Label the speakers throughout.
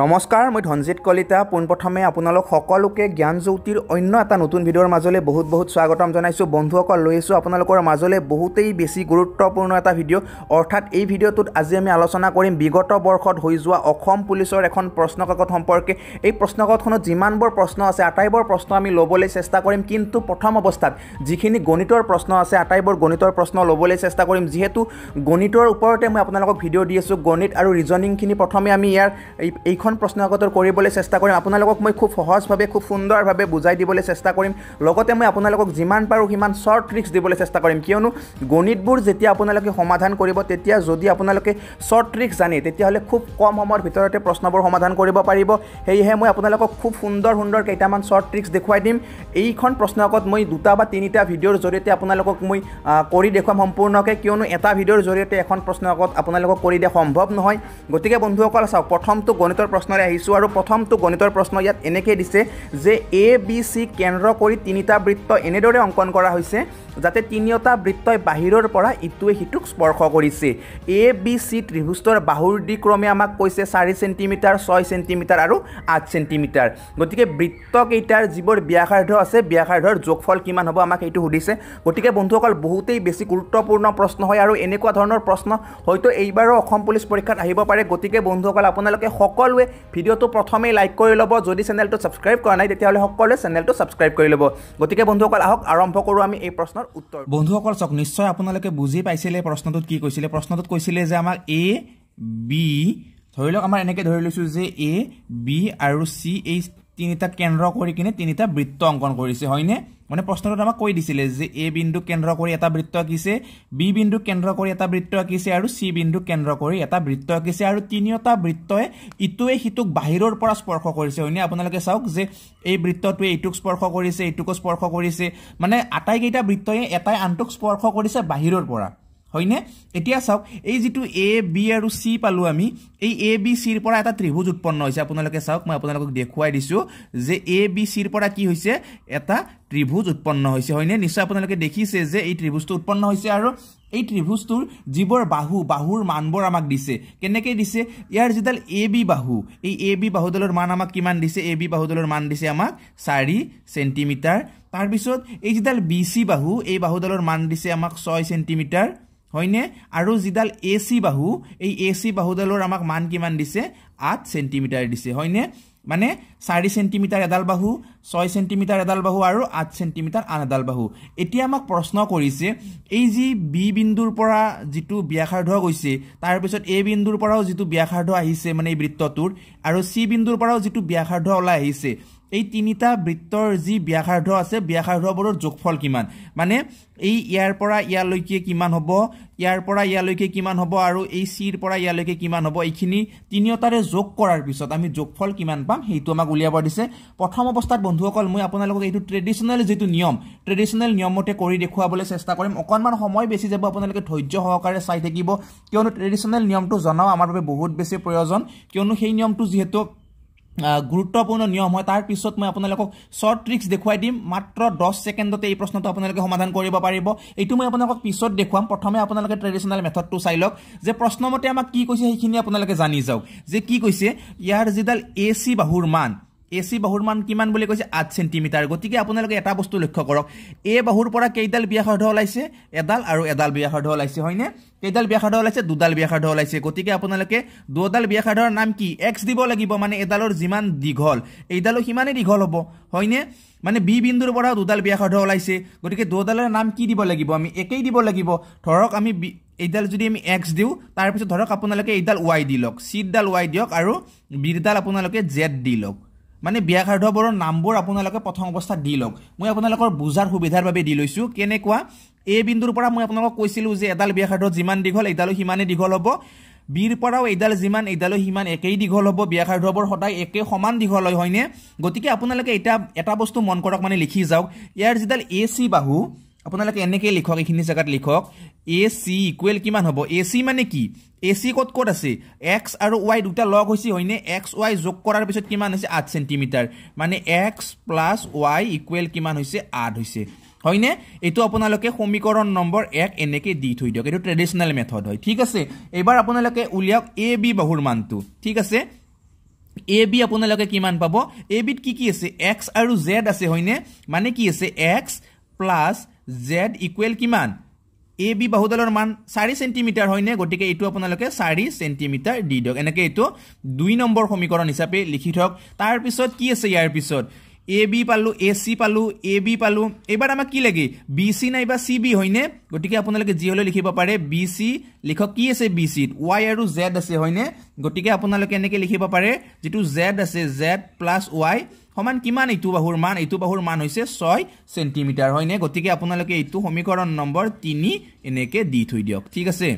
Speaker 1: নমস্কাৰ মই ধনজিত কলিতা পোনপ্ৰথমে আপোনালোক সকলোকে জ্ঞান জ্যোতিৰ অন্য এটা নতুন ভিডিঅ'ৰ মাজলৈ বহুত বহুত স্বাগতম জনাইছোঁ বন্ধুসকল লৈ আহিছোঁ আপোনালোকৰ মাজলৈ বহুতেই বেছি গুৰুত্বপূৰ্ণ এটা ভিডিঅ' অৰ্থাৎ এই ভিডিঅ'টোত আজি আমি আলোচনা কৰিম বিগত বৰ্ষত হৈ যোৱা অসম পুলিচৰ এখন প্ৰশ্নকাকত সম্পৰ্কে এই প্ৰশ্নকাকতখনত যিমানবোৰ প্ৰশ্ন আছে আটাইবোৰ প্ৰশ্ন আমি ল'বলৈ চেষ্টা কৰিম কিন্তু প্ৰথম অৱস্থাত যিখিনি গণিতৰ প্ৰশ্ন আছে আটাইবোৰ গণিতৰ প্ৰশ্ন ল'বলৈ চেষ্টা কৰিম যিহেতু গণিতৰ ওপৰতে মই আপোনালোকক ভিডিঅ' দি আছোঁ গণিত আৰু ৰিজনিংখিনি প্ৰথমে আমি ইয়াৰ এই প্ৰশ্ন প্ৰশ্নগত কৰিবলৈ চেষ্টা কৰিম আপোনালোকক মই খুব সহজভাৱে খুব সুন্দৰভাৱে বুজাই দিবলৈ চেষ্টা কৰিম লগতে মই আপোনালোকক যিমান পাৰোঁ সিমান শ্বৰ্ট ট্ৰিক্স দিবলৈ চেষ্টা কৰিম কিয়নো গণিতবোৰ যেতিয়া আপোনালোকে সমাধান কৰিব তেতিয়া যদি আপোনালোকে শ্বৰ্ট ট্ৰিক্স জানে তেতিয়াহ'লে খুব কম সময়ৰ ভিতৰতে প্ৰশ্নবোৰ সমাধান কৰিব পাৰিব সেয়েহে মই আপোনালোকক খুব সুন্দৰ সুন্দৰ কেইটামান শ্বৰ্ট ট্ৰিক্স দেখুৱাই দিম এইখন প্ৰশ্নগত মই দুটা বা তিনিটা ভিডিঅ'ৰ জৰিয়তে আপোনালোকক মই কৰি দেখুৱাম সম্পূৰ্ণকৈ কিয়নো এটা ভিডিঅ'ৰ জৰিয়তে এখন প্ৰশ্নগত আপোনালোকক কৰি দিয়া সম্ভৱ নহয় গতিকে বন্ধুসকল চাওক প্ৰথমটো গণিতৰ প্ৰশ্নৰে আহিছোঁ আৰু প্ৰথমটো গণিতৰ প্ৰশ্ন ইয়াত এনেকৈ দিছে যে এ বি চি কেন্দ্ৰ কৰি তিনিটা বৃত্ত এনেদৰে অংকন কৰা হৈছে যাতে তিনিওটা বৃত্তই বাহিৰৰ পৰা ইটোৱে সিটোক স্পৰ্শ কৰিছে এ বি চি ত্ৰিভুজটোৰ বাহুৰ দিক্ৰমে আমাক কৈছে চাৰি চেণ্টিমিটাৰ ছয় চেণ্টিমিটাৰ আৰু আঠ চেণ্টিমিটাৰ গতিকে বৃত্তকেইটাৰ যিবোৰ ব্যাসাৰ্ধ আছে ব্যাসাৰ্ধৰ যোগফল কিমান হ'ব আমাক সেইটো সুধিছে গতিকে বন্ধুসকল বহুতেই বেছি গুৰুত্বপূৰ্ণ প্ৰশ্ন হয় আৰু এনেকুৱা ধৰণৰ প্ৰশ্ন হয়তো এইবাৰো অসম পুলিচ পৰীক্ষাত আহিব পাৰে গতিকে বন্ধুসকল আপোনালোকে সকলোৱে বাবে ভিডিওটো প্ৰথমেই লাইক কৰি ল'ব যদি চেনেলটো ছাবস্ক্ৰাইব কৰা নাই তেতিয়াহ'লে সকলোৱে চেনেলটো ছাবস্ক্ৰাইব কৰি ল'ব গতিকে বন্ধুসকল আহক আৰম্ভ কৰোঁ আমি এই প্ৰশ্নৰ উত্তৰ বন্ধুসকল চাওক নিশ্চয় আপোনালোকে বুজি পাইছিলে প্ৰশ্নটোত কি কৈছিলে প্ৰশ্নটোত কৈছিলে যে আমাৰ এ বি ধৰি লওক আমাৰ এনেকৈ ধৰি লৈছোঁ যে এ বি আৰু চি এই তিনিটা কেন্দ্ৰ কৰি কিনে তিনিটা বৃত্ত অংকন কৰিছে হয়নে মানে প্ৰশ্নটোত আমাক কৈ দিছিলে যে এ বিন্দুক কেন্দ্ৰ কৰি এটা বৃত্ত আঁকিছে বি বিন্দুক কেন্দ্ৰ কৰি এটা বৃত্ত আঁকিছে আৰু চি বিন্দুক কেন্দ্ৰ কৰি এটা বৃত্ত আঁকিছে আৰু তিনিওটা বৃত্তই ইটোৱে সিটোক বাহিৰৰ পৰা স্পৰ্শ কৰিছে হয়নে আপোনালোকে চাওক যে এই বৃত্তটোৱে ইটোক স্পৰ্শ কৰিছে ইটোকো স্পৰ্শ কৰিছে মানে আটাইকেইটা বৃত্তই এটাই আনটোক স্পৰ্শ কৰিছে বাহিৰৰ পৰা হয়নে এতিয়া চাওক এই যিটো এ বি আৰু চি পালো আমি এই এ বি চিৰ পৰা এটা ত্ৰিভুজ উৎপন্ন হৈছে আপোনালোকে চাওক মই আপোনালোকক দেখুৱাই দিছো যে এ বি চিৰ পৰা কি হৈছে এটা ত্ৰিভুজ উৎপন্ন হৈছে হয়নে নিশ্চয় আপোনালোকে দেখিছে যে এই ত্ৰিভুজটো উৎপন্ন হৈছে আৰু এই ত্ৰিভুজটোৰ যিবোৰ বাহু বাহুৰ মানবোৰ আমাক দিছে কেনেকৈ দিছে ইয়াৰ যিডাল এ বি বাহু এই এ বি বাহুডালৰ মান আমাক কিমান দিছে এ বি বাহুডালৰ মান দিছে আমাক চাৰি চেণ্টিমিটাৰ তাৰপিছত এই যিডাল বি চি বাহু এই বাহুডালৰ মান দিছে আমাক ছয় চেণ্টিমিটাৰ হয়নে আৰু যিডাল এ চি বাহু এই এ চি বাহুডালৰ আমাক মান কিমান দিছে আঠ চেণ্টিমিটাৰ দিছে হয়নে মানে চাৰি চেণ্টিমিটাৰ এডাল বাহু ছয় চেণ্টিমিটাৰ এডাল বাহু আৰু আঠ চেণ্টিমিটাৰ আন এডাল বাহু এতিয়া আমাক প্ৰশ্ন কৰিছে এই যি বি বিন্দুৰ পৰা যিটো ব্যাসাৰ্ধ গৈছে তাৰপিছত এ বিন্দুৰ পৰাও যিটো ব্যাসাৰ্ধ আহিছে মানে এই বৃত্তটোৰ আৰু চি বিন্দুৰ পৰাও যিটো ব্যাসাৰ্ধ ওলাই আহিছে এই তিনিটা বৃত্তৰ যি ব্যাসাৰ্ধ আছে ব্যাসাৰ্ধবোৰৰ যোগফল কিমান মানে এই ইয়াৰ পৰা ইয়ালৈকে কিমান হ'ব ইয়াৰ পৰা ইয়ালৈকে কিমান হ'ব আৰু এই চিৰ পৰা ইয়ালৈকে কিমান হ'ব এইখিনি তিনিওটাৰে যোগ কৰাৰ পিছত আমি যোগফল কিমান পাম সেইটো আমাক উলিয়াব দিছে প্ৰথম অৱস্থাত বন্ধুসকল মই আপোনালোকক এইটো ট্ৰেডিশ্যনেল যিটো নিয়ম ট্ৰেডিশ্যনেল নিয়মতে কৰি দেখুৱাবলৈ চেষ্টা কৰিম অকণমান সময় বেছি যাব আপোনালোকে ধৈৰ্য সহকাৰে চাই থাকিব কিয়নো ট্ৰেডিশ্যনেল নিয়মটো জনাও আমাৰ বাবে বহুত বেছি প্ৰয়োজন কিয়নো সেই নিয়মটো যিহেতু গুৰুত্বপূৰ্ণ নিয়ম হয় তাৰ পিছত মই আপোনালোকক শ্বৰ্ট ট্ৰিক্স দেখুৱাই দিম মাত্ৰ দহ ছেকেণ্ডতে এই প্ৰশ্নটো আপোনালোকে সমাধান কৰিব পাৰিব এইটো মই আপোনালোকক পিছত দেখুৱাম প্ৰথমে আপোনালোকে ট্ৰেডিচনাল মেথডটো চাই লওক যে প্ৰশ্নমতে আমাক কি কৈছে সেইখিনি আপোনালোকে জানি যাওক যে কি কৈছে ইয়াৰ যিডাল এ চি বাহুৰ মান এ চি বাহুৰ মান কিমান বুলি কৈছে আঠ চেণ্টিমিটাৰ গতিকে আপোনালোকে এটা বস্তু লক্ষ্য কৰক এই বাহুৰ পৰা কেইডাল ব্যাসাৰ্ধ ওলাইছে এডাল আৰু এডাল ব্যাসাৰ্ধ ওলাইছে হয়নে কেইডাল ব্যাসাৰ্ধ ওলাইছে দুডাল ব্যাসাৰ্ধ ওলাইছে গতিকে আপোনালোকে দুডাল ব্যাসাৰ্ধৰ নাম কি এক্স দিব লাগিব মানে এডালৰ যিমান দীঘল এইডালো সিমানেই দীঘল হ'ব হয়নে মানে বি বিন্দুৰ পৰাও দুডাল ব্যাসাৰ্ধ ওলাইছে গতিকে দুডালৰ নাম কি দিব লাগিব আমি একেই দিব লাগিব ধৰক আমি এইডাল যদি আমি এক্স দিওঁ তাৰপিছত ধৰক আপোনালোকে এইডাল ৱাই দি লওক চিডাল ৱাই দিয়ক আৰু বিৰডাল আপোনালোকে জেড দি লওক মানে ব্যাঘাৰ্ধবোৰৰ নামবোৰ আপোনালোকে প্ৰথম অৱস্থাত দি লওক মই আপোনালোকৰ বুজাৰ সুবিধাৰ বাবে দি লৈছোঁ কেনেকুৱা এ বিন্দুৰ পৰা মই আপোনালোকক কৈছিলোঁ যে এডাল বিয়া ব্যাঘাৰ্ধ যিমান দীঘল এইডালো সিমানেই দীঘল হ'ব বিৰ পৰাও এইডাল যিমান এইডালো সিমান একেই দীঘল হ'ব বিয়া ব্যাঘাৰ্ধবোৰ সদায় একেই সমান দীঘল হয় হয়নে গতিকে আপোনালোকে এটা এটা বস্তু মন কৰক মানে লিখি যাওক ইয়াৰ যিডাল এ চি বাহু আপোনালোকে এনেকে লিখক এইখিনি জেগাত লিখক এ চি ইকুৱেল কিমান হ'ব এ চি মানে কি এ চি ক'ত ক'ত আছে এক্স আৰু ৱাই দুটা লগ হৈছে হয়নে এক্স ৱাই যোগ কৰাৰ পিছত কিমান হৈছে আঠ চেণ্টিমিটাৰ মানে এক্স প্লাছ ৱাই ইকুৱেল কিমান হৈছে আঠ হৈছে হয়নে এইটো আপোনালোকে সমীকৰণ নম্বৰ এক এনেকৈ দি থৈ দিয়ক এইটো ট্ৰেডিচনেল মেথড হয় ঠিক আছে এইবাৰ আপোনালোকে উলিয়াওক এ বি বাহুৰ মানটো ঠিক আছে এ বি আপোনালোকে কিমান পাব এ বিত কি কি আছে এক্স আৰু জেড আছে হয়নে মানে কি আছে এক্স প্লাছ জেড ইকুৱেল কিমান এ বি বাহুদালৰ মান চাৰি চেণ্টিমিটাৰ হয়নে গতিকে এইটো আপোনালোকে চাৰি চেণ্টিমিটাৰ দি দিয়ক এনেকৈ এইটো দুই নম্বৰ সমীকৰণ হিচাপে লিখি থওক তাৰপিছত কি আছে ইয়াৰ পিছত এ বি পালোঁ এ চি পালোঁ এ বি পালোঁ এইবাৰ আমাক কি লাগে বি চি নাইবা চি বি হয়নে গতিকে আপোনালোকে যি হ'লেও লিখিব পাৰে বি চি লিখক কি আছে বি চিত ৱাই আৰু জেড আছে হয়নে গতিকে আপোনালোকে এনেকৈ লিখিব পাৰে যিটো জেড আছে জেড প্লাছ ৱাই সমান কিমান এইটো বাহুৰ মান এইটো বাহুৰ মান হৈছে ছয় চেণ্টিমিটাৰ হয়নে গতিকে আপোনালোকে এইটো সমীকৰণ নম্বৰ তিনি এনেকৈ দি থৈ দিয়ক ঠিক আছে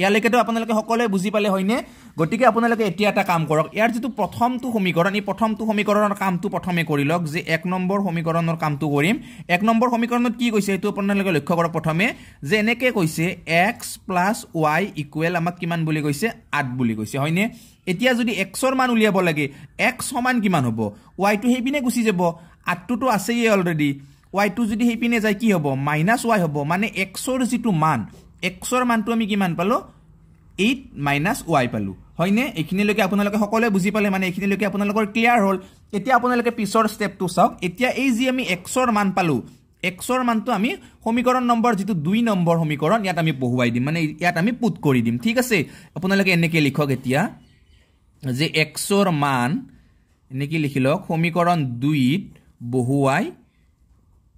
Speaker 1: ইয়ালৈকেতো আপোনালোকে সকলোৱে বুজি পালে হয়নে গতিকে আপোনালোকে এতিয়া এটা কাম কৰক ইয়াৰ যিটো প্ৰথমটো সমীকৰণ এই প্ৰথমটো সমীকৰণৰ কামটো প্ৰথমে কৰি লওক যে এক নম্বৰ সমীকৰণৰ কামটো কৰিম এক নম্বৰ সমীকৰণত কি কৈছে সেইটো আপোনালোকে লক্ষ্য কৰক প্ৰথমে যে এনেকৈ কৈছে এক্স প্লাছ ৱাই ইকুৱেল আমাক কিমান বুলি কৈছে আঠ বুলি কৈছে হয়নে এতিয়া যদি এক্সৰ মান উলিয়াব লাগে এক্স সমান কিমান হ'ব ৱাইটো সেইপিনে গুচি যাব আঠটোতো আছেই অলৰেডি টো যদি সেইপিনে যায় কি হ'ব মাইনাছ ৱাই হ'ব মানে এক্সৰ যিটো মান এক্সৰ মানটো আমি কিমান পালোঁ এইট মাইনাছ ৱাই পালোঁ হয়নে এইখিনিলৈকে আপোনালোকে সকলোৱে বুজি পালে মানে এইখিনিলৈকে আপোনালোকৰ ক্লিয়াৰ হ'ল এতিয়া আপোনালোকে পিছৰ ষ্টেপটো চাওক এতিয়া এই যি আমি এক্সৰ মান পালোঁ এক্সৰ মানটো আমি সমীকৰণ নম্বৰ যিটো দুই নম্বৰ সমীকৰণ ইয়াত আমি বহুৱাই দিম মানে ইয়াত আমি পুত কৰি দিম ঠিক আছে আপোনালোকে এনেকৈ লিখক এতিয়া যে এক্সৰ মান এনেকৈ লিখি লওক সমীকৰণ দুইত বহুৱাই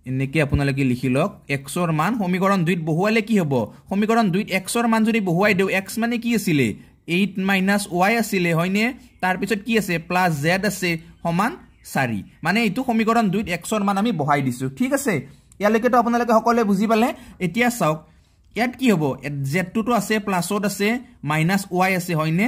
Speaker 1: এনেকে আপোনালোকে লিখি লওক এক্সৰ মান সমীকৰণ দুইত বহুৱালে কি হ'ব সমীকৰণ দুইত এক্সৰ মান যদি বহুৱাই দিওঁ এক্স মানে কি আছিলে এইট মাইনাছ ৱাই আছিলে হয়নে তাৰপিছত কি আছে প্লাছ জেড আছে সমান চাৰি মানে এইটো সমীকৰণ দুইত এক্সৰ মান আমি বহাই দিছোঁ ঠিক আছে ইয়ালৈকেতো আপোনালোকে সকলোৱে বুজি পালে এতিয়া চাওক ইয়াত কি হ'ব জেডটোতো আছে প্লাছত আছে মাইনাছ ৱাই আছে হয়নে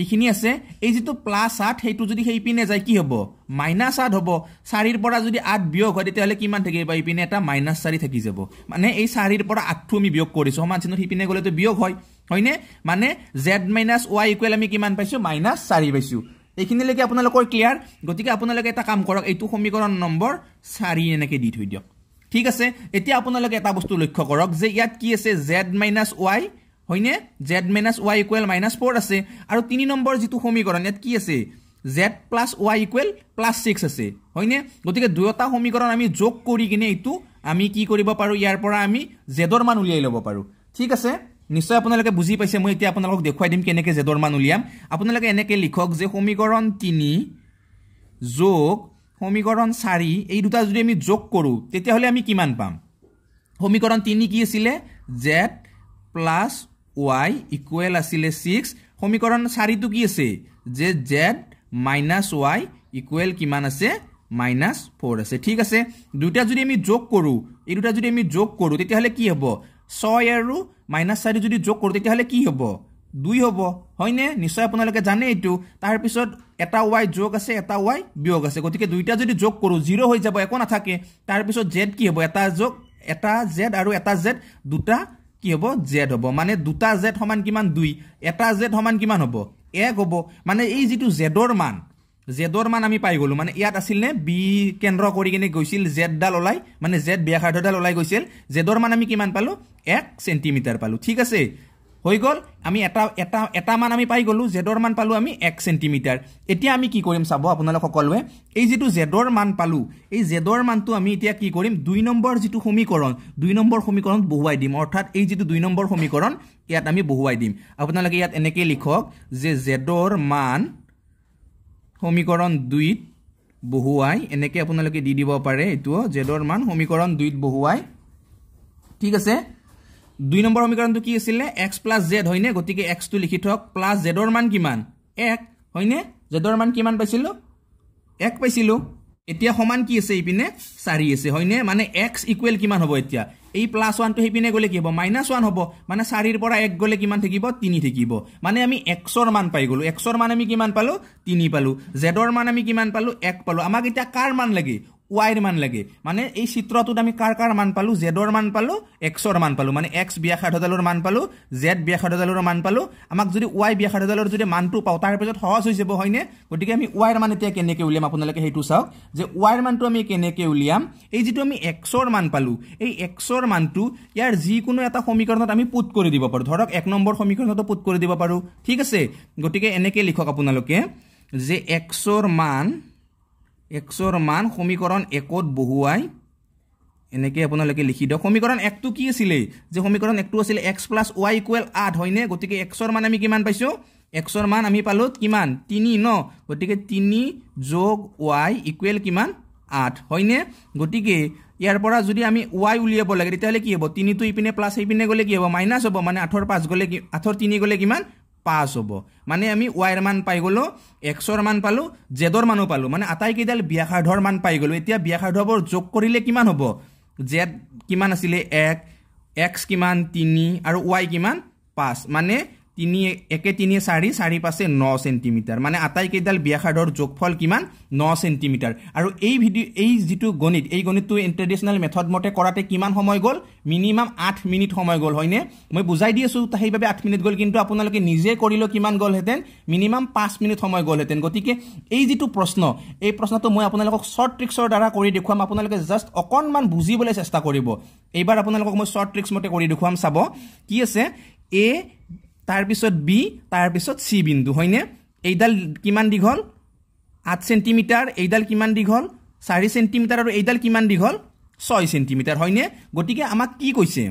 Speaker 1: এইখিনি আছে এই যিটো প্লাছ আঠ সেইটো যদি সেইপিনে যায় কি হ'ব মাইনাছ আঠ হ'ব চাৰিৰ পৰা যদি আঠ বিয়োগ হয় তেতিয়াহ'লে কিমান থাকিব পাৰি এটা মাইনাছ চাৰি থাকি যাব মানে এই চাৰিৰ পৰা আঠটো আমি বিয়োগ কৰিছোঁ সমান চিনত সিপিনে গ'লেতো বিয়োগ হয় হয়নে মানে জেড মাইনাছ ৱাই ইকুৱেল আমি কিমান পাইছোঁ মাইনাছ চাৰি পাইছোঁ এইখিনিলৈকে আপোনালোকৰ ক্লিয়াৰ গতিকে আপোনালোকে এটা কাম কৰক এইটো সমীকৰণ নম্বৰ চাৰি এনেকৈ দি থৈ দিয়ক ঠিক আছে এতিয়া আপোনালোকে এটা বস্তু লক্ষ্য কৰক যে ইয়াত কি আছে জেড মাইনাছ ৱাই হয়নে Z minus Y equal minus four আছে আৰু তিনি নম্বৰ যিটো সমীকৰণ ইয়াত কি আছে Z plus Y equal plus six আছে হয়নে গতিকে দুয়োটা সমীকৰণ আমি যোগ কৰি কিনে এইটো আমি কি কৰিব পাৰোঁ ইয়াৰ পৰা আমি জেদৰ মান উলিয়াই ল'ব পাৰোঁ ঠিক আছে নিশ্চয় আপোনালোকে বুজি পাইছে মই এতিয়া আপোনালোকক দেখুৱাই দিম কেনেকৈ জেদৰ মান উলিয়াম আপোনালোকে এনেকৈ লিখক যে সমীকৰণ তিনি যোগ সমীকৰণ চাৰি এই দুটা যদি আমি যোগ কৰোঁ তেতিয়াহ'লে আমি কিমান পাম সমীকৰণ তিনি কি আছিলে জেড প্লাছ ৱাই ইকুৱেল আছিলে ছিক্স সমীকৰণ চাৰিটো কি আছে যে জেড মাইনাছ ৱাই ইকুৱেল কিমান আছে মাইনাছ ফ'ৰ আছে ঠিক আছে দুটা যদি আমি যোগ কৰোঁ এই দুটা যদি আমি যোগ কৰোঁ তেতিয়াহ'লে কি হ'ব ছয় আৰু মাইনাছ চাৰি যদি যোগ কৰোঁ তেতিয়াহ'লে কি হ'ব দুই হ'ব হয়নে নিশ্চয় আপোনালোকে জানে এইটো তাৰপিছত এটা ৱাই যোগ আছে এটা ৱাই বিয়োগ আছে গতিকে দুইটা যদি যোগ কৰোঁ জিৰ' হৈ যাব একো নাথাকে তাৰপিছত জেড কি হ'ব এটা যোগ এটা জেড আৰু এটা জেড দুটা কি হ'ব জেড হ'ব মানে দুটা জেড সমান কিমান দুই এটা জেড সমান কিমান হ'ব এক হ'ব মানে এই যিটো জেডৰ মান জেডৰ মান আমি পাই গ'লোঁ মানে ইয়াত আছিল নে বি কেন্দ্ৰ কৰি কিনে গৈছিল জেডডাল ওলাই মানে জেড ব্যাসাৰ্ধডাল ওলাই গৈছিল জেডৰ মান আমি কিমান পালোঁ এক চেণ্টিমিটাৰ পালোঁ ঠিক আছে হৈ গ'ল আমি এটা এটা এটা মান আমি পাই গ'লো জেদৰ মান পালোঁ আমি এক চেণ্টিমিটাৰ এতিয়া আমি কি কৰিম চাব আপোনালোক সকলোৱে এই যিটো জেদৰ মান পালোঁ এই জেদৰ মানটো আমি এতিয়া কি কৰিম দুই নম্বৰ যিটো সমীকৰণ দুই নম্বৰ সমীকৰণত বহুৱাই দিম অৰ্থাৎ এই যিটো দুই নম্বৰ সমীকৰণ ইয়াত আমি বহুৱাই দিম আপোনালোকে ইয়াত এনেকৈ লিখক যে জেদৰ মান সমীকৰণ দুইত বহুৱাই এনেকৈ আপোনালোকে দি দিব পাৰে এইটো জেদৰ মান সমীকৰণ দুইত বহুৱাই ঠিক আছে দুই নম্বৰ সমীকৰণটো কি আছিলে এক্স প্লাছ জেড হয়নে গতিকে এক্সটো লিখি থওক প্লাছ জেডৰ মান কিমান এক হয়নে জেডৰ মান কিমান পাইছিলোঁ এক পাইছিলোঁ এতিয়া সমান কি আছে এইপিনে চাৰি আছে হয়নে মানে এক্স ইকুৱেল কিমান হ'ব এতিয়া এই প্লাছ ওৱানটো সেইপিনে গ'লে কি হ'ব মাইনাছ ওৱান হ'ব মানে চাৰিৰ পৰা এক গ'লে কিমান থাকিব তিনি থাকিব মানে আমি এক্সৰ মান পাই গ'লো এক্সৰ মান আমি কিমান পালোঁ তিনি পালোঁ জেডৰ মান আমি কিমান পালোঁ এক পালোঁ আমাক এতিয়া কাৰ মান লাগে ৱাইৰ মান লাগে মানে এই চিত্ৰটোত আমি কাৰ কাৰ মান পালোঁ জেডৰ মান পালোঁ এক্সৰ মান পালোঁ মানে এক্স ব্যাসাৰ্ধডালৰ মান পালোঁ জেদ ব্যাসাৰ্ধডালৰ মান পালোঁ আমাক যদি ৱাই ব্যাসাৰ্ধডালৰ যদি মানটো পাওঁ তাৰ পিছত সহজ হৈ যাব হয়নে গতিকে আমি ৱাইৰ মান এতিয়া কেনেকৈ উলিয়াম আপোনালোকে সেইটো চাওক যে ৱাইৰ মানটো আমি কেনেকৈ উলিয়াম এই যিটো আমি এক্সৰ মান পালোঁ এই এক্সৰ মানটো ইয়াৰ যিকোনো এটা সমীকৰণত আমি পুট কৰি দিব পাৰোঁ ধৰক এক নম্বৰ সমীকৰণতো পুট কৰি দিব পাৰোঁ ঠিক আছে গতিকে এনেকৈ লিখক আপোনালোকে যে এক্সৰ মান এক্সৰ মান সমীকৰণ একত বহুৱাই এনেকৈ আপোনালোকে লিখি দিয়ক সমীকৰণ একটো কি আছিলেই যে সমীকৰণ একটো আছিলে এক্স প্লাছ ৱাই ইকুৱেল আঠ হয়নে গতিকে এক্সৰ মান আমি কিমান পাইছোঁ এক্সৰ মান আমি পালোঁ কিমান তিনি ন গতিকে তিনি যোগ ৱাই ইকুৱেল কিমান আঠ হয়নে গতিকে ইয়াৰ পৰা যদি আমি ৱাই উলিয়াব লাগে তেতিয়াহ'লে কি হ'ব তিনিটো ইপিনে প্লাছ সেইপিনে গ'লে কি হ'ব মাইনাছ হ'ব মানে আঠৰ পাঁচ গ'লে কি আঠৰ তিনি গ'লে কিমান পাঁচ হ'ব মানে আমি ৱাইৰ মান পাই গ'লোঁ এক্সৰ মান পালোঁ জেদৰ মানো পালোঁ মানে আটাইকেইডাল ব্যাসাৰ্ধৰ মান পাই গ'লোঁ এতিয়া ব্যাসাৰ্ধবোৰ যোগ কৰিলে কিমান হ'ব জেদ কিমান আছিলে এক এক্স কিমান তিনি আৰু ৱাই কিমান পাঁচ মানে তিনি একে তিনি চাৰি চাৰি পাঁচে ন চেণ্টিমিটাৰ মানে আটাইকেইডাল ব্যাসাৰ্ধৰ যোগফল কিমান ন চেণ্টিমিটাৰ আৰু এই ভিডিঅ' এই যিটো গণিত এই গণিতটো ইণ্টাৰনেশ্যনেল মেথড মতে কৰাতে কিমান সময় গ'ল মিনিমাম আঠ মিনিট সময় গ'ল হয়নে মই বুজাই দি আছোঁ সেইবাবে আঠ মিনিট গ'ল কিন্তু আপোনালোকে নিজে কৰিলেও কিমান গ'লহেঁতেন মিনিমাম পাঁচ মিনিট সময় গ'লহেঁতেন গতিকে এই যিটো প্ৰশ্ন এই প্ৰশ্নটো মই আপোনালোকক শ্বৰ্ট ট্ৰিক্সৰ দ্বাৰা কৰি দেখুৱাম আপোনালোকে জাষ্ট অকণমান বুজিবলৈ চেষ্টা কৰিব এইবাৰ আপোনালোকক মই শ্বৰ্ট ট্ৰিক্স মতে কৰি দেখুৱাম চাব কি আছে এ তাৰপিছত বি তাৰপিছত চি বিন্দু হয়নে এইডাল কিমান দীঘল আঠ চেণ্টিমিটাৰ এইডাল কিমান দীঘল চাৰি চেণ্টিমিটাৰ আৰু এইডাল কিমান দীঘল ছয় চেণ্টিমিটাৰ হয়নে গতিকে আমাক কি কৈছে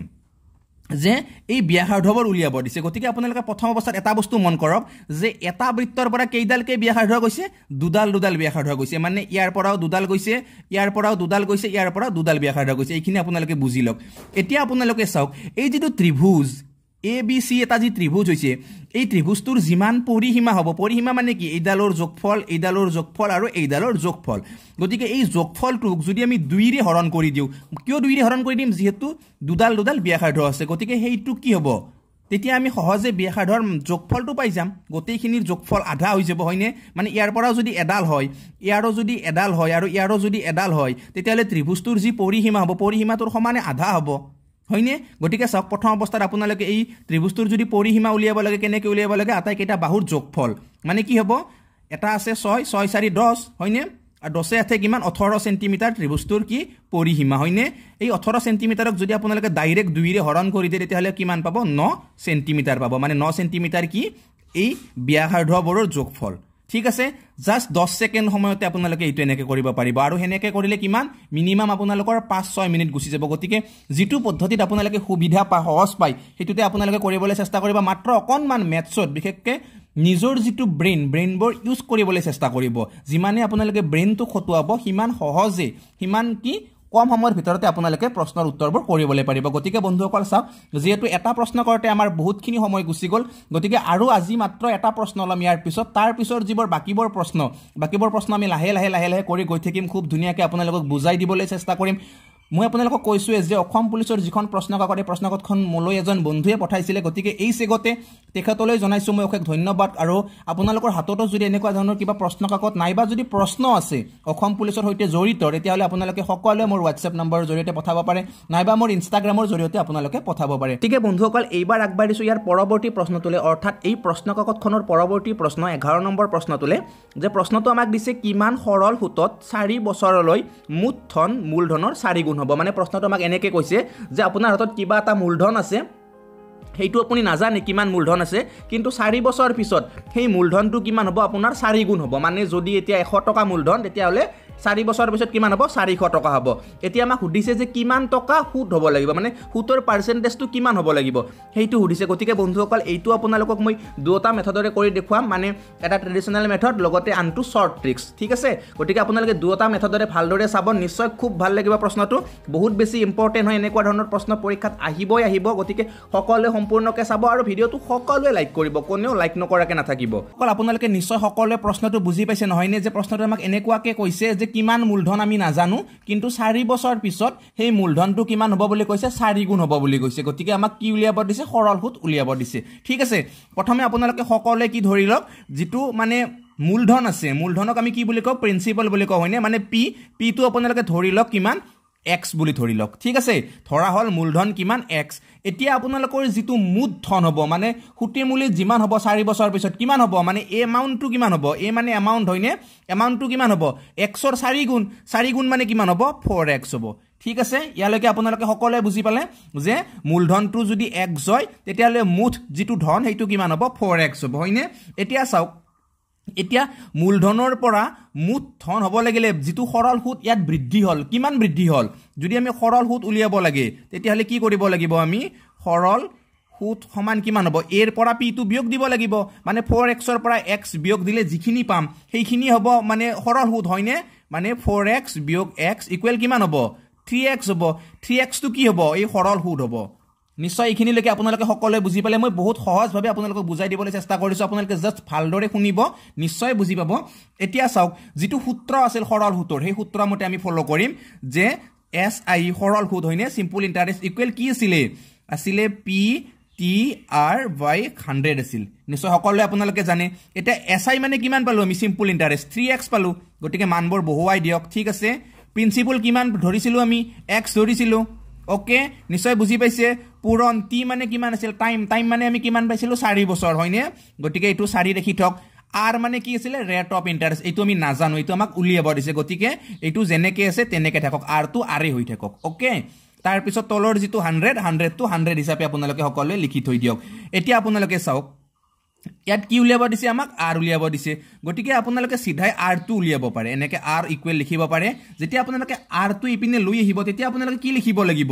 Speaker 1: যে এই ব্যাসাৰ্ধবোৰ উলিয়াব দিছে গতিকে আপোনালোকে প্ৰথম অৱস্থাত এটা বস্তু মন কৰক যে এটা বৃত্তৰ পৰা কেইডালকে ব্যাসাৰ্ধ গৈছে দুডাল দুডাল ব্যাসাৰ্ধ গৈছে মানে ইয়াৰ পৰাও দুডাল গৈছে ইয়াৰ পৰাও দুডাল গৈছে ইয়াৰ পৰাও দুডাল ব্যাসাৰ্ধ গৈছে এইখিনি আপোনালোকে বুজি লওক এতিয়া আপোনালোকে চাওক এই যিটো ত্ৰিভুজ এ বি চি এটা যি ত্ৰিভুজ হৈছে এই ত্ৰিভুজটোৰ যিমান পৰিসীমা হ'ব পৰিসীমা মানে কি এইডালৰ যোগফল এইডালৰ যোগফল আৰু এইডালৰ যোগফল গতিকে এই যোগফলটোক যদি আমি দুইৰে হৰণ কৰি দিওঁ কিয় দুইৰে হৰণ কৰি দিম যিহেতু দুডাল দুডাল ব্যাসাৰ্ধ আছে গতিকে সেইটো কি হ'ব তেতিয়া আমি সহজে ব্যাসাৰ্ধৰ যোগফলটো পাই যাম গোটেইখিনিৰ যোগফল আধা হৈ যাব হয়নে মানে ইয়াৰ পৰাও যদি এডাল হয় ইয়াৰো যদি এডাল হয় আৰু ইয়াৰো যদি এডাল হয় তেতিয়াহ'লে ত্ৰিভুজটোৰ যি পৰিসীমা হ'ব পৰিসীমাটোৰ সমানে আধা হ'ব হয়নে গতিকে চাওক প্ৰথম অৱস্থাত আপোনালোকে এই ত্ৰিভুজটোৰ যদি পৰিসীমা উলিয়াব লাগে কেনেকৈ উলিয়াব লাগে আটাইকেইটা বাহুৰ যোগফল মানে কি হ'ব এটা আছে ছয় ছয় চাৰি দহ হয়নে আৰু দহে আছে কিমান ওঠৰ চেণ্টিমিটাৰ ত্ৰিভুজটোৰ কি পৰিসীমা হয়নে এই ওঠৰ চেণ্টিমিটাৰক যদি আপোনালোকে ডাইৰেক্ট দুইৰে হৰণ কৰি দিয়ে তেতিয়াহ'লে কিমান পাব ন চেণ্টিমিটাৰ পাব মানে ন চেণ্টিমিটাৰ কি এই ব্যাসাৰ্ধবোৰৰ যোগফল ঠিক আছে জাষ্ট দহ ছেকেণ্ড সময়তে আপোনালোকে এইটো এনেকৈ কৰিব পাৰিব আৰু সেনেকৈ কৰিলে কিমান মিনিমাম আপোনালোকৰ পাঁচ ছয় মিনিট গুচি যাব গতিকে যিটো পদ্ধতিত আপোনালোকে সুবিধা পায় সহজ পায় সেইটোতে আপোনালোকে কৰিবলৈ চেষ্টা কৰিব মাত্ৰ অকণমান মেথছত বিশেষকৈ নিজৰ যিটো ব্ৰেইন ব্ৰেইনবোৰ ইউজ কৰিবলৈ চেষ্টা কৰিব যিমানে আপোনালোকে ব্ৰেইনটো খটুৱাব সিমান সহজে সিমান কি কম সময়ৰ ভিতৰতে আপোনালোকে প্ৰশ্নৰ উত্তৰবোৰ কৰিবলৈ পাৰিব গতিকে বন্ধুসকল চাওক যিহেতু এটা প্ৰশ্ন কৰোঁতে আমাৰ বহুতখিনি সময় গুচি গ'ল গতিকে আৰু আজি মাত্ৰ এটা প্ৰশ্ন ল'ম ইয়াৰ পিছত তাৰ পিছত যিবোৰ বাকীবোৰ প্ৰশ্ন বাকীবোৰ প্ৰশ্ন আমি লাহে লাহে লাহে লাহে কৰি গৈ থাকিম খুব ধুনীয়াকৈ আপোনালোকক বুজাই দিবলৈ চেষ্টা কৰিম মই আপোনালোকক কৈছোঁৱে যে অসম পুলিচৰ যিখন প্ৰশ্ন কাকত এই প্ৰশ্ন প্ৰশ্নকাকতখন মোলৈ এজন বন্ধুৱে পঠাইছিলে গতিকে এই চেগতে তেখেতলৈ জনাইছোঁ মই অশেষ ধন্যবাদ আৰু আপোনালোকৰ হাততো যদি এনেকুৱা ধৰণৰ কিবা প্ৰশ্ন কাকত নাইবা যদি প্ৰশ্ন আছে অসম পুলিচৰ সৈতে জড়িত তেতিয়াহ'লে আপোনালোকে সকলোৱে মোৰ হোৱাটছএপ নম্বৰৰ জৰিয়তে পঠাব পাৰে নাইবা মোৰ ইনষ্টাগ্ৰামৰ জৰিয়তে আপোনালোকে পঠাব পাৰে গতিকে বন্ধুসকল এইবাৰ আগবাঢ়িছোঁ ইয়াৰ পৰৱৰ্তী প্ৰশ্নটোলৈ অৰ্থাৎ এই প্ৰশ্ন কাকতখনৰ পৰৱৰ্তী প্ৰশ্ন এঘাৰ নম্বৰ প্ৰশ্নটোলৈ যে প্ৰশ্নটো আমাক দিছে কিমান সৰল সোঁতত চাৰি বছৰলৈ মুঠ ধন মূলধনৰ চাৰি গুণ লোন হ'ব মানে প্ৰশ্নটো আমাক এনেকৈ কৈছে যে আপোনাৰ হাতত কিবা এটা মূলধন আছে সেইটো আপুনি নাজানে কিমান মূলধন আছে কিন্তু চাৰি বছৰ পিছত সেই মূলধনটো কিমান হ'ব আপোনাৰ চাৰিগুণ হ'ব মানে যদি এতিয়া এশ টকা মূলধন তেতিয়াহ'লে চাৰি বছৰৰ পিছত কিমান হ'ব চাৰিশ টকা হ'ব এতিয়া আমাক সুধিছে যে কিমান টকা সুত হ'ব লাগিব মানে সুতৰ পাৰ্চেণ্টেজটো কিমান হ'ব লাগিব সেইটো সুধিছে গতিকে বন্ধুসকল এইটো আপোনালোকক মই দুটা মেথডৰে কৰি দেখুৱাম মানে এটা ট্ৰেডিশ্যনেল মেথড লগতে আনটো শ্বৰ্ট ট্ৰিক্স ঠিক আছে গতিকে আপোনালোকে দুটা মেথডৰে ভালদৰে চাব নিশ্চয় খুব ভাল লাগিব প্ৰশ্নটো বহুত বেছি ইম্পৰ্টেণ্ট হয় এনেকুৱা ধৰণৰ প্ৰশ্ন পৰীক্ষাত আহিবই আহিব গতিকে সকলোৱে সম্পূৰ্ণকৈ চাব আৰু ভিডিঅ'টো সকলোৱে লাইক কৰিব কোনেও লাইক নকৰাকৈ নাথাকিব অকল আপোনালোকে নিশ্চয় সকলোৱে প্ৰশ্নটো বুজি পাইছে নহয়নে যে প্ৰশ্নটো আমাক এনেকুৱাকৈ কৈছে যে কিমান মূলধন আমি নাজানো কিন্তু চাৰি বছৰ পিছত সেই মূলধনটো কিমান হ'ব বুলি কৈছে চাৰিগুণ হ'ব বুলি কৈছে গতিকে আমাক কি উলিয়াব দিছে সৰল সুত উলিয়াব দিছে ঠিক আছে প্ৰথমে আপোনালোকে সকলোৱে কি ধৰি লওক যিটো মানে মূলধন আছে মূলধনক আমি কি বুলি কওঁ প্ৰিন্সিপাল বুলি কওঁ হয়নে মানে পি পিটো আপোনালোকে ধৰি লওক কিমান এক্স বুলি ধৰি লওক ঠিক আছে ধৰা হ'ল মূলধন কিমান এক্স এতিয়া আপোনালোকৰ যিটো মুঠ ধন হ'ব মানে সুতিৰ মূল্য যিমান হ'ব চাৰি বছৰৰ পিছত কিমান হ'ব মানে এমাউণ্টটো কিমান হ'ব এই মানে এমাউণ্ট হয়নে এমাউণ্টটো কিমান হ'ব এক্সৰ চাৰি গুণ চাৰি গুণ মানে কিমান হ'ব ফ'ৰ এক্স হ'ব ঠিক আছে ইয়ালৈকে আপোনালোকে সকলোৱে বুজি পালে যে মূলধনটো যদি এক্স হয় তেতিয়াহ'লে মুঠ যিটো ধন সেইটো কিমান হ'ব ফ'ৰ এক্স হ'ব হয়নে এতিয়া চাওক এতিয়া মূলধনৰ পৰা মুঠ ধন হ'ব লাগিলে যিটো সৰল সুত ইয়াত বৃদ্ধি হ'ল কিমান বৃদ্ধি হ'ল যদি আমি সৰল সুত উলিয়াব লাগে তেতিয়াহ'লে কি কৰিব লাগিব আমি সৰল সুত সমান কিমান হ'ব এৰ পৰা পিটো বিয়োগ দিব লাগিব মানে ফ'ৰ এক্সৰ পৰা এক্স বিয়োগ দিলে যিখিনি পাম সেইখিনি হ'ব মানে সৰল সুত হয়নে মানে ফ'ৰ এক্স বিয়োগ এক্স ইকুৱেল কিমান হ'ব থ্ৰী এক্স হ'ব থ্ৰী এক্সটো কি হ'ব এই সৰল সুত হ'ব নিশ্চয় এইখিনিলৈকে আপোনালোকে সকলোৱে বুজি পালে মই বহুত সহজভাৱে আপোনালোকক বুজাই দিবলৈ চেষ্টা কৰিছোঁ আপোনালোকে জাষ্ট ভালদৰে শুনিব নিশ্চয় বুজি পাব এতিয়া চাওক যিটো সূত্ৰ আছিল সৰল সূতৰ সেই সূত্ৰমতে আমি ফ'ল' কৰিম যে এছ আই সৰল সুদ হয়নে চিম্পুল ইণ্টাৰেষ্ট ইকুৱেল কি আছিলে আছিলে P T R by hundred আছিল নিশ্চয় সকলোৱে আপোনালোকে জানে এতিয়া এছ আই মানে কিমান পালোঁ আমি চিম্পুল ইণ্টাৰেষ্ট থ্ৰী এক্স পালোঁ গতিকে মানবোৰ বহুৱাই দিয়ক ঠিক আছে প্ৰিন্সিপুল কিমান ধৰিছিলোঁ আমি এক্স ধৰিছিলোঁ ওকে নিশ্চয় বুজি পাইছে পূৰণ টি মানে কিমান আছিল টাইম টাইম মানে আমি কিমান পাইছিলোঁ চাৰি বছৰ হয়নে গতিকে এইটো চাৰি দেখি থওক আৰ মানে কি আছিলে ৰেট অফ ইণ্টাৰেষ্ট এইটো আমি নাজানো এইটো আমাক উলিয়াব দিছে গতিকে এইটো যেনেকৈ আছে তেনেকৈ থাকক আৰটো আৰেই হৈ থাকক অ'কে তাৰপিছত তলৰ যিটো হাণ্ড্ৰেড হাণ্ড্ৰেডটো হাণ্ড্ৰেড হিচাপে আপোনালোকে সকলোৱে লিখি থৈ দিয়ক এতিয়া আপোনালোকে চাওক ইয়াত কি উলিয়াব দিছে আমাক আৰ উলিয়াব দিছে গতিকে আপোনালোকে চিধাই আৰটো উলিয়াব পাৰে এনেকৈ আৰ ইকুৱেল লিখিব পাৰে যেতিয়া আপোনালোকে আৰটো ইপিনে লৈ আহিব তেতিয়া আপোনালোকে কি লিখিব লাগিব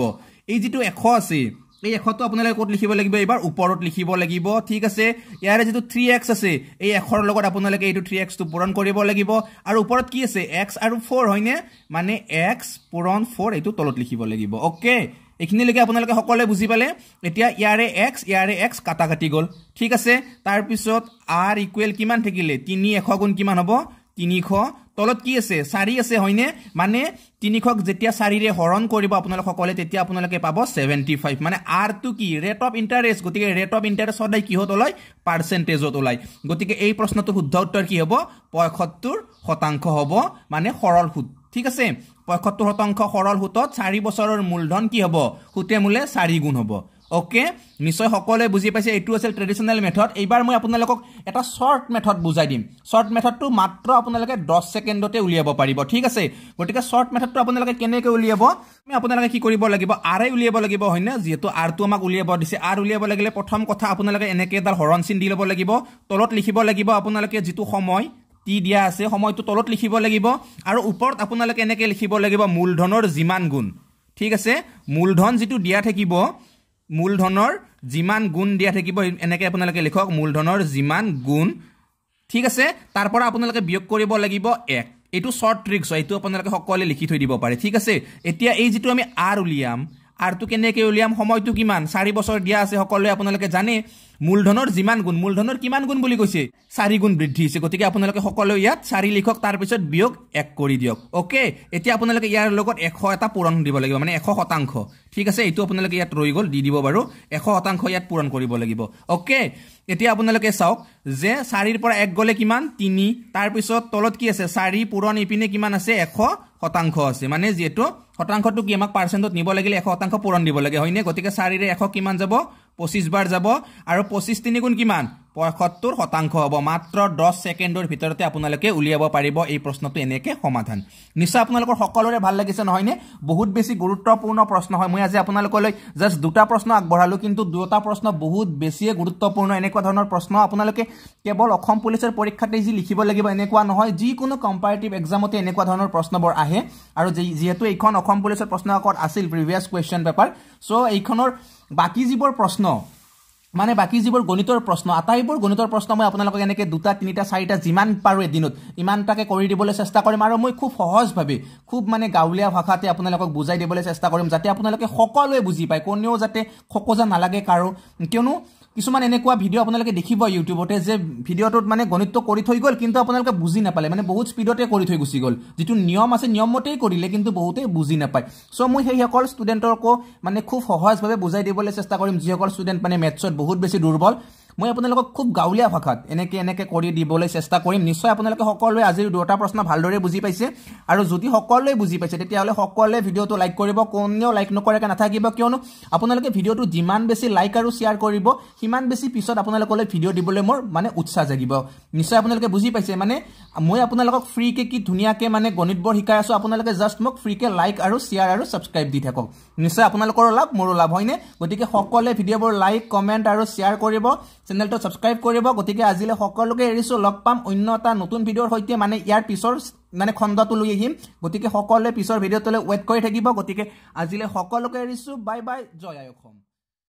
Speaker 1: এই যিটো এশ আছে এই এশটো আপোনালোকে ক'ত লিখিব লাগিব এইবাৰ ওপৰত লিখিব লাগিব ঠিক আছে ইয়াৰে যিটো থ্ৰী এক্স আছে এই এশৰ লগত আপোনালোকে এইটো থ্ৰী এক্সটো পূৰণ কৰিব লাগিব আৰু ওপৰত কি আছে এক্স আৰু ফ'ৰ হয়নে মানে এক্স পূৰণ ফ'ৰ এইটো তলত লিখিব লাগিব অ'কে এইখিনিলৈকে আপোনালোকে সকলোৱে বুজি পালে এতিয়া ইয়াৰে এক্স ইয়াৰে এক্স কাটা কাটি গ'ল ঠিক আছে তাৰপিছত আৰ ইকুৱেল কিমান থাকিলে তিনি এশ গুণ কিমান হ'ব তিনিশ তলত কি আছে চাৰি আছে হয়নে মানে তিনিশক যেতিয়া চাৰিৰে হৰণ কৰিব আপোনালোকে সকলোৱে তেতিয়া আপোনালোকে পাব ছেভেণ্টি ফাইভ মানে আৰটো কি ৰেট অফ ইণ্টাৰেষ্ট গতিকে ৰেট অফ ইণ্টাৰেষ্ট সদায় কিহত ওলায় পাৰ্চেণ্টেজত ওলায় গতিকে এই প্ৰশ্নটোৰ শুদ্ধ উত্তৰ কি হ'ব পঁয়সত্তৰ শতাংশ হ'ব মানে সৰল সূত্ৰ ঠিক আছে পঁয়সত্তৰ শতাংশ সৰল সুতত চাৰি বছৰৰ মূলধন কি হ'ব সুতে মূলে চাৰি গুণ হ'ব অ'কে নিশ্চয় সকলোৱে বুজি পাইছে এইটো আছিল ট্ৰেডিশ্যনেল মেথড এইবাৰ মই আপোনালোকক এটা শ্বৰ্ট মেথড বুজাই দিম শ্বৰ্ট মেথডটো মাত্ৰ আপোনালোকে দহ ছেকেণ্ডতে উলিয়াব পাৰিব ঠিক আছে গতিকে শ্বৰ্ট মেথডটো আপোনালোকে কেনেকৈ উলিয়াব আমি আপোনালোকে কি কৰিব লাগিব আৰে উলিয়াব লাগিব হয়নে যিহেতু আৰটো আমাক উলিয়াব দিছে আৰ উলিয়াব লাগিলে প্ৰথম কথা আপোনালোকে এনেকৈ এডাল হৰণ চিন দি ল'ব লাগিব তলত লিখিব লাগিব আপোনালোকে যিটো সময় টি দিয়া আছে সময়টো তলত লিখিব লাগিব আৰু ওপৰত আপোনালোকে এনেকৈ লিখিব লাগিব মূলধনৰ যিমান গুণ ঠিক আছে মূলধন যিটো দিয়া থাকিব মূলধনৰ যিমান গুণ দিয়া থাকিব এনেকৈ আপোনালোকে লিখক মূলধনৰ যিমান গুণ ঠিক আছে তাৰ পৰা আপোনালোকে বিয়োগ কৰিব লাগিব এক এইটো শ্বৰ্ট ট্ৰিক্স হয় এইটো আপোনালোকে সকলোৱে লিখি থৈ দিব পাৰে ঠিক আছে এতিয়া এই যিটো আমি আৰ উলিয়াম আৰটো কেনেকৈ উলিয়াম সময়টো কিমান চাৰি বছৰ দিয়া আছে সকলোৱে আপোনালোকে জানেই মূলধনৰ যিমান গুণ মূলধনৰ কিমান গুণ বুলি কৈছে চাৰি গুণ বৃদ্ধি হৈছে গতিকে আপোনালোকে সকলোৱে ইয়াত চাৰি লিখক তাৰপিছত বিয়োগ এক কৰি দিয়ক অ'কে এতিয়া আপোনালোকে ইয়াৰ লগত এশ এটা পূৰণ দিব লাগিব মানে এশ শতাংশ ঠিক আছে এইটো আপোনালোকে ইয়াত ৰৈ গ'ল দি দিব বাৰু এশ শতাংশ ইয়াত পূৰণ কৰিব লাগিব অ'কে এতিয়া আপোনালোকে চাওক যে চাৰিৰ পৰা এক গ'লে কিমান তিনি তাৰপিছত তলত কি আছে চাৰি পূৰণ ইপিনে কিমান আছে এশ শতাংশ আছে মানে যিহেতু শতাংশটো কি আমাক পাৰ্চেণ্টত নিব লাগিলে এশ শতাংশ পূৰণ দিব লাগে হয়নে গতিকে চাৰিৰে এশ কিমান যাব বাৰ যাব আৰু পঁচিছ তিনিগুণ কিমান পঁয়সত্তৰ শতাংশ হ'ব মাত্ৰ দহ ছেকেণ্ডৰ ভিতৰতে আপোনালোকে উলিয়াব পাৰিব এই প্ৰশ্নটো এনেকৈ সমাধান নিশ্চয় আপোনালোকৰ সকলোৰে ভাল লাগিছে নহয়নে বহুত বেছি গুৰুত্বপূৰ্ণ প্ৰশ্ন হয় মই আজি আপোনালোকলৈ জাষ্ট দুটা প্ৰশ্ন আগবঢ়ালোঁ কিন্তু দুটা প্ৰশ্ন বহুত বেছিয়ে গুৰুত্বপূৰ্ণ এনেকুৱা ধৰণৰ প্ৰশ্ন আপোনালোকে কেৱল অসম পুলিচৰ পৰীক্ষাতেই যি লিখিব লাগিব এনেকুৱা নহয় যিকোনো কম্পাৰেটিভ এক্সামতে এনেকুৱা ধৰণৰ প্ৰশ্নবোৰ আহে আৰু যি যিহেতু এইখন অসম পুলিচৰ প্ৰশ্ন আকৌ আছিল প্ৰিভিয়াছ কুৱেশ্যন পেপাৰ চ' এইখনৰ বাকী যিবোৰ প্ৰশ্ন মানে বাকী যিবোৰ গণিতৰ প্ৰশ্ন আটাইবোৰ গণিতৰ প্ৰশ্ন মই আপোনালোকক এনেকৈ দুটা তিনিটা চাৰিটা যিমান পাৰোঁ এদিনত ইমানটাকৈ কৰি দিবলৈ চেষ্টা কৰিম আৰু মই খুব সহজভাৱে খুব মানে গাঁৱলীয়া ভাষাতে আপোনালোকক বুজাই দিবলৈ চেষ্টা কৰিম যাতে আপোনালোকে সকলোৱে বুজি পায় কোনেও যাতে খকজা নালাগে কাৰো কিয়নো কিছুমান এনেকুৱা ভিডিঅ' আপোনালোকে দেখিব ইউটিউবতে যে ভিডিঅ'টোত মানে গণিতটো কৰি থৈ গ'ল কিন্তু আপোনালোকে বুজি নাপালে মানে বহুত স্পীডতে কৰি থৈ গুচি গ'ল যিটো নিয়ম আছে নিয়ম মতেই কৰিলে কিন্তু বহুতে বুজি নাপায় চ' মই সেইসকল ষ্টুডেণ্টকো মানে খুব সহজভাৱে বুজাই দিবলৈ চেষ্টা কৰিম যিসকল ষ্টুডেণ্ট মানে মেথছত বহুত বেছি দুৰ্বল মই আপোনালোকক খুব গাঁৱলীয়া ভাষাত এনেকৈ এনেকৈ কৰি দিবলৈ চেষ্টা কৰিম নিশ্চয় আপোনালোকে সকলোৱে আজিৰ দুটা প্ৰশ্ন ভালদৰে বুজি পাইছে আৰু যদি সকলোৱে বুজি পাইছে তেতিয়াহ'লে সকলোৱে ভিডিঅ'টো লাইক কৰিব কোনেও লাইক নকৰাকৈ নাথাকিব কিয়নো আপোনালোকে ভিডিঅ'টো যিমান বেছি লাইক আৰু শ্বেয়াৰ কৰিব সিমান বেছি পিছত আপোনালোকলৈ ভিডিঅ' দিবলৈ মোৰ মানে উৎসাহ জাগিব নিশ্চয় আপোনালোকে বুজি পাইছে মানে মই আপোনালোকক ফ্ৰীকে কি ধুনীয়াকৈ মানে গণিতবোৰ শিকাই আছোঁ আপোনালোকে জাষ্ট মোক ফ্ৰীকে লাইক আৰু শ্বেয়াৰ আৰু ছাবস্ক্ৰাইব দি থাকক নিশ্চয় আপোনালোকৰো লাভ মোৰো লাভ হয়নে গতিকে সকলোৱে ভিডিঅ'বোৰ লাইক কমেণ্ট আৰু শ্বেয়াৰ কৰিব চেনেল তো সাবস্ক্রাইব করব গতি আজিলে সকলকে এড়িছো লগ পাম অন্য একটা নতুন ভিডিওর সত্যি মানে ইয়ার পিছর মানে খন্ডত লই আহিম গতি সকলে পিছর ভিডিওতলে ওয়েট করে থাকিব গতি আজিলে সকলকে এড়িছো বাই বাই জয় আয়